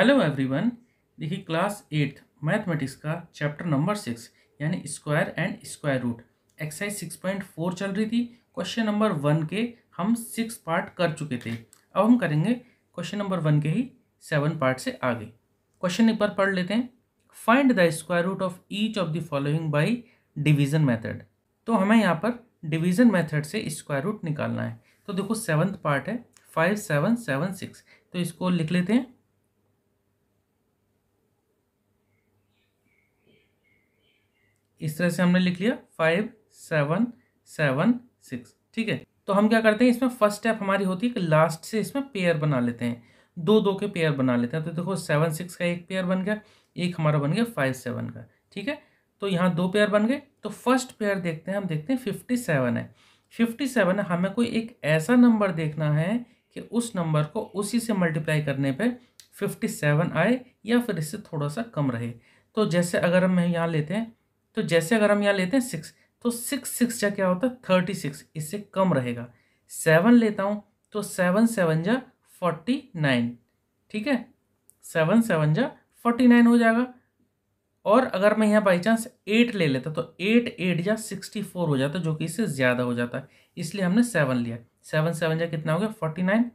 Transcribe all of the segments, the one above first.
hello everyone देखिए class eighth mathematics का chapter number six यानी square and square root exercise six point four चल रही थी क्वेश्चन नंबर वन के हम सिक्स पार्ट कर चुके थे अब हम करेंगे क्वेश्चन नंबर वन के ही सेवन पार्ट से आगे क्वेश्चन एक बार पढ़ लेते हैं find the square root of each of the following by division method तो हमें यहाँ पर डिवीजन मैथड से स्क्वायर रूट निकालना है तो देखो सेवन्थ पार्ट है फाइव सेवन सेवन सिक्स तो इसको लिख लेते हैं इस तरह से हमने लिख लिया फाइव सेवन सेवन सिक्स ठीक है तो हम क्या करते हैं इसमें फर्स्ट स्टेप हमारी होती है कि लास्ट से इसमें पेयर बना लेते हैं दो दो के पेयर बना लेते हैं तो देखो सेवन सिक्स का एक पेयर बन गया एक हमारा बन गया फाइव सेवन का ठीक है तो यहाँ दो पेयर बन गए तो फर्स्ट पेयर देखते हैं हम देखते हैं फिफ्टी सेवन है फिफ्टी सेवन है हमें कोई एक ऐसा नंबर देखना है कि उस नंबर को उसी से मल्टीप्लाई करने पर फिफ्टी सेवन आए या फिर इससे थोड़ा सा कम रहे तो जैसे अगर हम यहाँ लेते हैं तो जैसे अगर हम यहाँ लेते हैं सिक्स तो सिक्स सिक्स जा क्या होता है थर्टी सिक्स इससे कम रहेगा सेवन लेता हूँ तो सेवन सेवन जा फोर्टी नाइन ठीक है सेवन सेवन जा फोर्टी नाइन हो जाएगा और अगर मैं यहाँ बाई चांस एट ले लेता तो एट एट या सिक्सटी फोर हो जाता जो कि इससे ज़्यादा हो जाता है इसलिए हमने सेवन लिया सेवन सेवन या कितना हो गया फोर्टी नाइन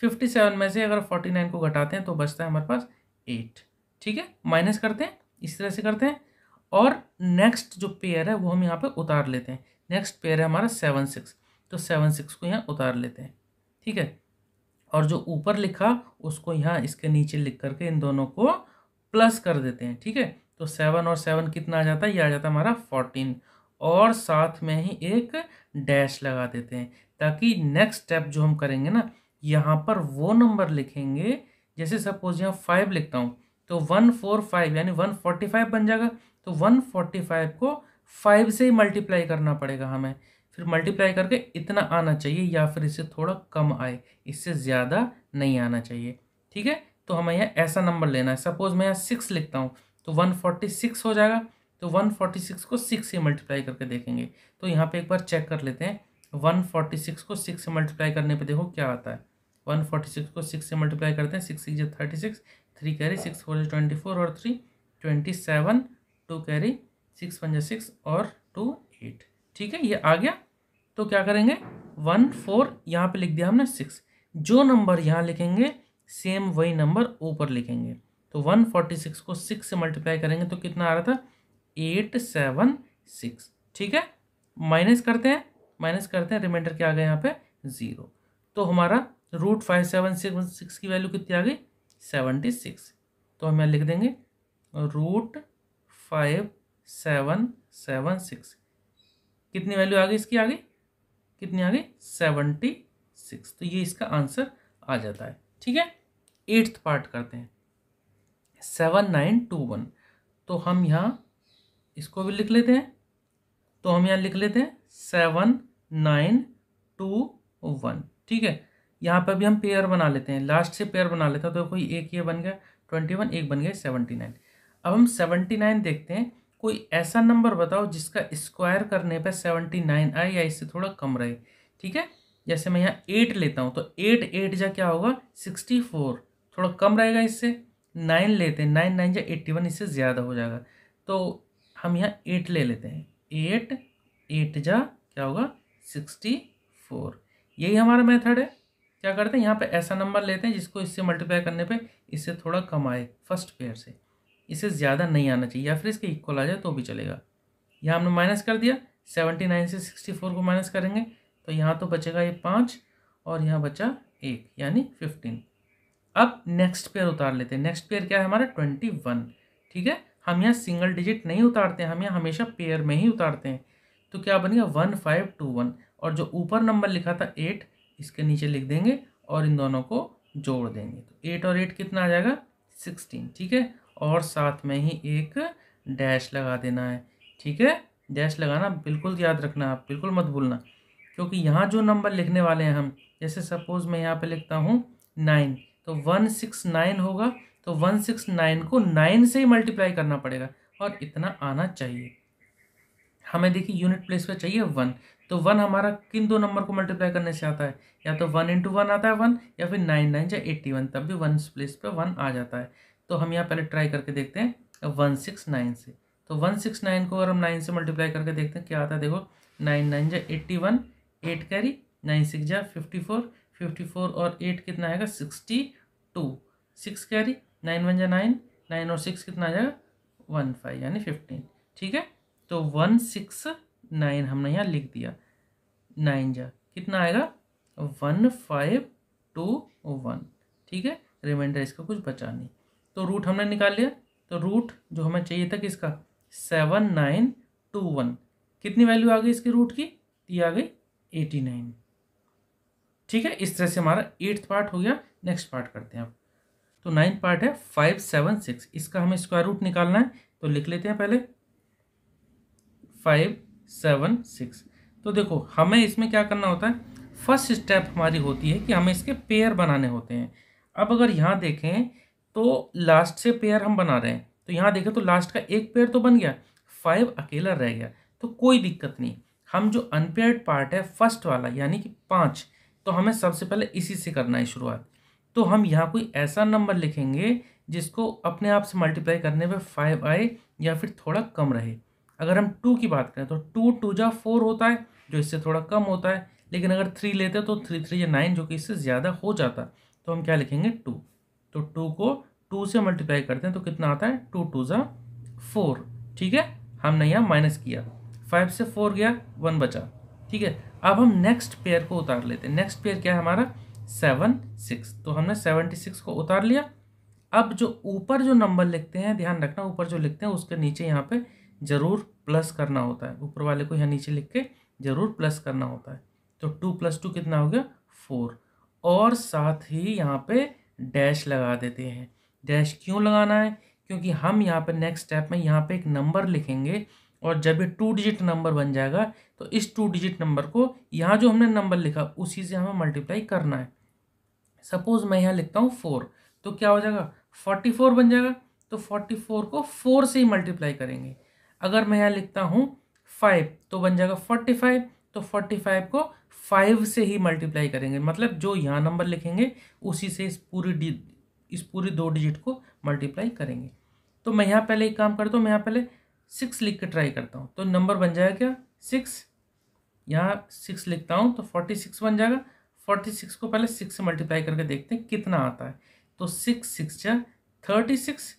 फिफ्टी सेवन में से अगर फोर्टी नाइन को घटाते हैं तो बचता है हमारे पास एट ठीक है माइनस करते हैं इस तरह से करते हैं और नेक्स्ट जो पेयर है वो हम यहाँ पे उतार लेते हैं नेक्स्ट पेयर है हमारा सेवन सिक्स तो सेवन सिक्स को यहाँ उतार लेते हैं ठीक है और जो ऊपर लिखा उसको यहाँ इसके नीचे लिख करके इन दोनों को प्लस कर देते हैं ठीक है तो सेवन और सेवन कितना आ जाता है ये आ जाता है हमारा फोर्टीन और साथ में ही एक डैश लगा देते हैं ताकि नेक्स्ट स्टेप जो हम करेंगे ना यहाँ पर वो नंबर लिखेंगे जैसे सपोज यहाँ फाइव लिखता हूँ तो वन फोर फाइव यानी वन फोर्टी फाइव बन जाएगा तो वन फाइव को फाइव से ही मल्टीप्लाई करना पड़ेगा हमें फिर मल्टीप्लाई करके इतना आना चाहिए या फिर इससे थोड़ा कम आए इससे ज़्यादा नहीं आना चाहिए ठीक है तो हमें यहाँ ऐसा नंबर लेना है सपोज़ मैं यहाँ सिक्स लिखता हूँ तो वन फोर्टी सिक्स हो जाएगा तो वन फोर्टी सिक्स को सिक्स से मल्टीप्लाई करके देखेंगे तो यहाँ पे एक बार चेक कर लेते हैं वन फोर्टी सिक्स को सिक्स से मल्टीप्लाई करने पे देखो क्या आता है वन फोर्टी सिक्स को सिक्स से मल्टीप्लाई करते हैं six six thirty six three carry six four twenty four और three twenty seven two carry six पंजा सिक्स और टू एट ठीक है ये आ गया तो क्या करेंगे वन फोर यहाँ पे लिख दिया हमने सिक्स जो नंबर यहाँ लिखेंगे सेम वही नंबर ऊपर लिखेंगे तो वन फोर्टी सिक्स को सिक्स से मल्टीप्लाई करेंगे तो कितना आ रहा था एट सेवन सिक्स ठीक है माइनस करते हैं माइनस करते हैं रिमाइंडर क्या आ गया यहाँ पे ज़ीरो तो हमारा root five seven six six की वैल्यू कितनी आ गई सेवनटी सिक्स तो हम यहाँ लिख देंगे root five seven seven six कितनी वैल्यू आ गई इसकी आगे कितनी आ गई सेवनटी सिक्स तो ये इसका आंसर आ जाता है ठीक है एट्थ पार्ट करते हैं सेवन नाइन टू वन तो हम यहाँ इसको भी लिख लेते हैं तो हम यहाँ लिख लेते हैं सेवन नाइन टू वन ठीक है यहाँ पर भी हम पेयर बना लेते हैं लास्ट से पेयर बना लेते हैं तो कोई एक ये बन गया ट्वेंटी वन एक बन गया सेवेंटी नाइन अब हम सेवेंटी नाइन देखते हैं कोई ऐसा नंबर बताओ जिसका स्क्वायर करने पर सेवेंटी नाइन आए या इससे थोड़ा कम रहे ठीक है जैसे मैं यहाँ एट लेता हूँ तो एट एट जा क्या होगा सिक्सटी फोर थोड़ा कम रहेगा इससे नाइन लेते हैं नाइन नाइन जा एट्टी वन इससे ज़्यादा हो जाएगा तो हम यहाँ एट ले लेते हैं एट एट जा क्या होगा सिक्सटी फोर यही हमारा मेथड है क्या करते हैं यहाँ पे ऐसा नंबर लेते हैं जिसको इससे मल्टीप्लाई करने पे इससे थोड़ा कम आए फर्स्ट पेयर से इससे ज़्यादा नहीं आना चाहिए या फिर इसके इक्वल आ जाए तो भी चलेगा यहाँ हमने माइनस कर दिया सेवेंटी नाइन से सिक्सटी फोर को माइनस करेंगे तो यहाँ तो बचेगा ये पाँच और यहाँ बचा एक यानी फिफ्टीन अब नेक्स्ट पेयर उतार लेते हैं नेक्स्ट पेयर क्या है हमारा ट्वेंटी वन ठीक है हम यहाँ सिंगल डिजिट नहीं उतारते हैं हम यहाँ हमेशा पेयर में ही उतारते हैं तो क्या बनेगा वन फाइव टू वन और जो ऊपर नंबर लिखा था एट इसके नीचे लिख देंगे और इन दोनों को जोड़ देंगे तो एट और एट कितना आ जाएगा सिक्सटीन ठीक है और साथ में ही एक डैश लगा देना है ठीक है डैश लगाना बिल्कुल याद रखना आप बिल्कुल मत भूलना क्योंकि यहाँ जो नंबर लिखने वाले हैं हम जैसे सपोज़ मैं यहाँ पे लिखता हूँ नाइन तो वन सिक्स नाइन होगा तो वन सिक्स नाइन को नाइन से ही मल्टीप्लाई करना पड़ेगा और इतना आना चाहिए हमें देखिए यूनिट प्लेस पे चाहिए वन तो वन हमारा किन दो नंबर को मल्टीप्लाई करने से आता है या तो वन इंटू वन आता है वन या फिर नाइन नाइन या एट्टी वन तब भी वन प्लेस पर वन आ जाता है तो हम यहाँ पहले ट्राई करके देखते हैं वन सिक्स नाइन से तो वन सिक्स नाइन को अगर हम नाइन से मल्टीप्लाई करके देखते हैं क्या आता है देखो नाइन नाइन जा eighty one eight carry nine six जा फिफ्टी फोर फिफ्टी फोर और एट कितना आएगा sixty two six carry nine one जा नाइन नाइन और सिक्स कितना आ जाएगा वन फाइव यानी फिफ्टीन ठीक है तो वन सिक्स नाइन हमने यहाँ लिख दिया नाइन जा कितना आएगा वन फाइव टू वन ठीक है रिमाइंडर इसका कुछ बचा नहीं तो रूट हमने निकाल लिया तो रूट जो हमें चाहिए था किसका सेवन नाइन टू वन कितनी वैल्यू आ गई इसके रूट की ये आ गई एटी नाइन ठीक है इस तरह से हमारा एट्थ पार्ट हो गया नेक्स्ट पार्ट करते हैं अब तो नाइन्थ पार्ट है फाइव सेवन सिक्स इसका हमें स्क्वायर रूट निकालना है तो लिख लेते हैं पहले फाइव सेवन सिक्स तो देखो हमें इसमें क्या करना होता है फर्स्ट स्टेप हमारी होती है कि हमें इसके पेयर बनाने होते हैं अब अगर यहाँ देखें तो लास्ट से पेयर हम बना रहे हैं तो यहाँ देखें तो लास्ट का एक पेयर तो बन गया फाइव अकेला रह गया तो कोई दिक्कत नहीं हम जो अनपेयर्ड पार्ट है फर्स्ट वाला यानी कि पाँच तो हमें सबसे पहले इसी से करना है शुरुआत तो हम यहाँ कोई ऐसा नंबर लिखेंगे जिसको अपने आप से मल्टीप्लाई करने में फाइव आए या फिर थोड़ा कम रहे अगर हम टू की बात करें तो टू टू जा फोर होता है जो इससे थोड़ा कम होता है लेकिन अगर थ्री लेते तो थ्री थ्री या नाइन जो कि इससे ज़्यादा हो जाता तो हम क्या लिखेंगे टू तो टू को टू से मल्टीप्लाई करते हैं तो कितना आता है टू टू ज़ा फोर ठीक है हमने यहाँ माइनस किया फाइव से फोर गया वन बचा ठीक है अब हम नेक्स्ट पेयर को उतार लेते हैं नेक्स्ट पेयर क्या है हमारा सेवन सिक्स तो हमने सेवनटी सिक्स को उतार लिया अब जो ऊपर जो नंबर लिखते हैं ध्यान रखना ऊपर जो लिखते हैं उसके नीचे यहाँ पे ज़रूर प्लस करना होता है ऊपर वाले को यहाँ नीचे लिख के ज़रूर प्लस करना होता है तो टू प्लस टू कितना हो गया फोर और साथ ही यहाँ पे डैश लगा देते हैं डैश क्यों लगाना है क्योंकि हम यहाँ पर नेक्स्ट स्टेप में यहाँ पे एक नंबर लिखेंगे और जब ये टू डिजिट नंबर बन जाएगा तो इस टू डिजिट नंबर को यहाँ जो हमने नंबर लिखा उसी से हमें मल्टीप्लाई करना है सपोज मैं यहाँ लिखता हूँ फोर तो क्या हो जाएगा फोर्टी फोर बन जाएगा तो फोर्टी फोर को फोर से ही मल्टीप्लाई करेंगे अगर मैं यहाँ लिखता हूँ फाइव तो बन जाएगा फोर्टी फाइव तो फोर्टी फाइव को फाइव से ही मल्टीप्लाई करेंगे मतलब जो यहाँ नंबर लिखेंगे उसी से इस पूरी डी इस पूरी दो डिजिट को मल्टीप्लाई करेंगे तो मैं यहाँ पहले एक काम करता हूँ मैं यहाँ पहले सिक्स लिख के ट्राई करता हूँ तो नंबर बन जाएगा क्या सिक्स यहाँ सिक्स लिखता हूँ तो फोर्टी सिक्स बन जाएगा फोर्टी सिक्स को पहले सिक्स से मल्टीप्लाई करके देखते हैं कितना आता है तो सिक्स सिक्स जा thirty six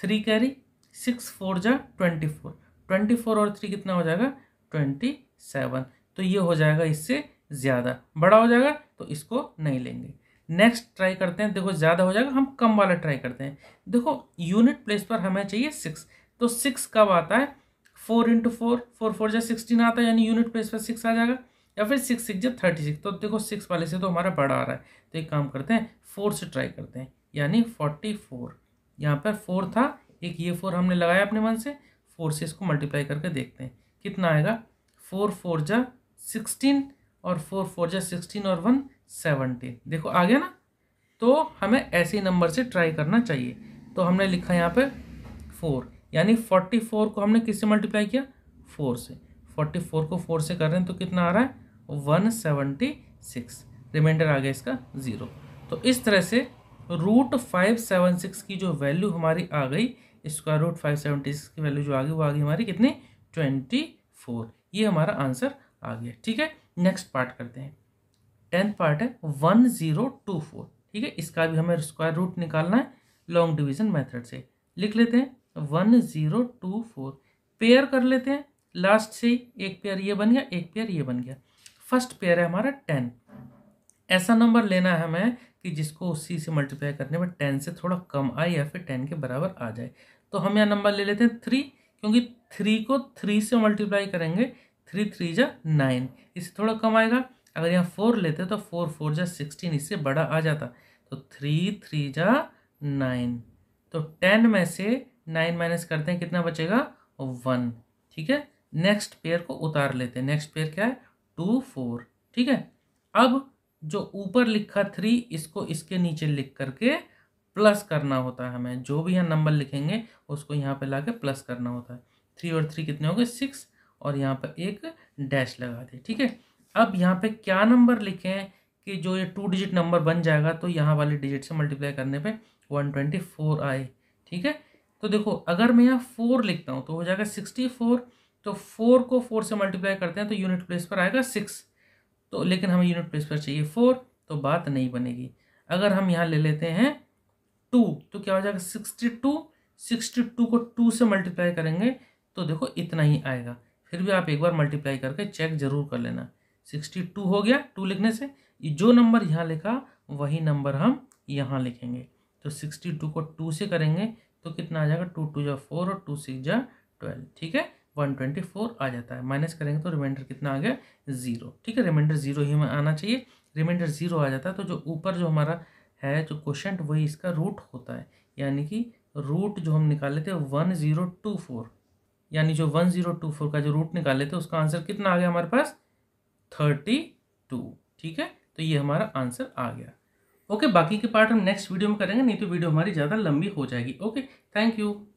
three carry six four जा ट्वेंटी फोर ट्वेंटी फोर और थ्री कितना हो जाएगा ट्वेंटी सेवन तो ये हो जाएगा इससे ज़्यादा बड़ा हो जाएगा तो इसको नहीं लेंगे नेक्स्ट ट्राई करते हैं देखो ज़्यादा हो जाएगा हम कम वाला ट्राई करते हैं देखो यूनिट प्लेस पर हमें चाहिए सिक्स तो सिक्स कब आता है four into four four four जै सिक्सटीन आता है यानी यूनिट प्लेस पर सिक्स आ जाएगा या फिर सिक्स सिक्स जब थर्टी सिक्स तो देखो सिक्स वाले से तो हमारा बड़ा आ रहा है तो एक काम करते हैं फोर से ट्राई करते हैं यानी फोर्टी फोर यहाँ पर फोर था एक ये फोर हमने लगाया अपने मन से फोर से इसको मल्टीप्लाई करके देखते हैं कितना आएगा फोर फोर जा सिक्सटीन और फोर फोर जै सिक्सटीन और वन सेवनटीन देखो आ गया ना तो हमें ऐसे नंबर से ट्राई करना चाहिए तो हमने लिखा यहाँ पे फोर यानी फोर्टी फोर को हमने किससे मल्टीप्लाई किया फोर से फोर्टी फोर को फोर से कर रहे हैं तो कितना आ रहा है वन सेवेंटी सिक्स रिमाइंडर आ गया इसका ज़ीरो तो इस तरह से रूट फाइव सेवन सिक्स की जो वैल्यू हमारी आ गई square root five seventy six की वैल्यू जो आ गई वो आ गई हमारी कितनी ट्वेंटी फोर ये हमारा आंसर आ गया ठीक है नेक्स्ट पार्ट करते हैं टेंथ पार्ट है वन ज़ीरो टू फोर ठीक है इसका भी हमें स्क्वायर रूट निकालना है लॉन्ग डिवीजन मेथड से लिख लेते हैं one zero two four pair कर लेते हैं लास्ट से एक पेयर ये बन गया एक पेयर ये बन गया फर्स्ट पेयर है हमारा टेन ऐसा नंबर लेना है हमें कि जिसको उसी से मल्टीप्लाई करने पर टेन से थोड़ा कम आए या फिर टेन के बराबर आ जाए तो हम यहाँ नंबर ले लेते हैं थ्री क्योंकि थ्री को थ्री से मल्टीप्लाई करेंगे थ्री थ्री जा नाइन इससे थोड़ा कम आएगा अगर यहाँ फोर लेते तो फोर फोर जा सिक्सटीन इससे बड़ा आ जाता तो थ्री थ्री जा नाइन तो टेन में से नाइन माइनस करते हैं कितना बचेगा वन ठीक है नेक्स्ट पेयर को उतार लेते हैं नेक्स्ट पेयर क्या है टू फोर ठीक है अब जो ऊपर लिखा थ्री इसको इसके नीचे लिख करके प्लस करना होता है हमें जो भी यहाँ नंबर लिखेंगे उसको यहाँ पे लाके प्लस करना होता है थ्री और थ्री कितने हो गए सिक्स और यहाँ पर एक डैश लगा दें ठीक है अब यहाँ पे क्या नंबर लिखे हैं कि जो ये टू डिजिट नंबर बन जाएगा तो यहाँ वाले डिजिट से मल्टीप्लाई करने पे वन ट्वेंटी फोर आए ठीक है तो देखो अगर मैं यहाँ फोर लिखता हूँ तो हो जाएगा सिक्सटी फोर तो फोर को फोर से मल्टीप्लाई करते हैं तो यूनिट प्लेस पर आएगा सिक्स तो लेकिन हमें यूनिट प्लेस पर चाहिए फोर तो बात नहीं बनेगी अगर हम यहाँ ले लेते हैं टू तो क्या हो जाएगा सिक्सटी टू सिक्सटी टू को टू से मल्टीप्लाई करेंगे तो देखो इतना ही आएगा फिर भी आप एक बार मल्टीप्लाई करके चेक जरूर कर लेना सिक्सटी टू हो गया टू लिखने से जो नंबर यहाँ लिखा वही नंबर हम यहाँ लिखेंगे तो सिक्सटी टू को टू से करेंगे तो कितना आ जाएगा टू टू जा फोर और टू सिक्स जा ट्वेल्व ठीक है वन ट्वेंटी फोर आ जाता है माइनस करेंगे तो रिमाइंडर कितना आ गया ज़ीरो ठीक है रिमाइंडर ज़ीरो ही में आना चाहिए रिमाइंडर ज़ीरो आ जाता है तो जो ऊपर जो हमारा है जो क्वेश्चन वही इसका रूट होता है यानी कि रूट जो हम निकाले थे वन ज़ीरो टू फोर यानी जो वन जीरो टू फोर का जो रूट निकाले थे उसका आंसर कितना आ गया हमारे पास थर्टी टू ठीक है तो ये हमारा आंसर आ गया ओके बाकी के पार्ट हम नेक्स्ट वीडियो में करेंगे नहीं तो वीडियो हमारी ज़्यादा लंबी हो जाएगी ओके थैंक यू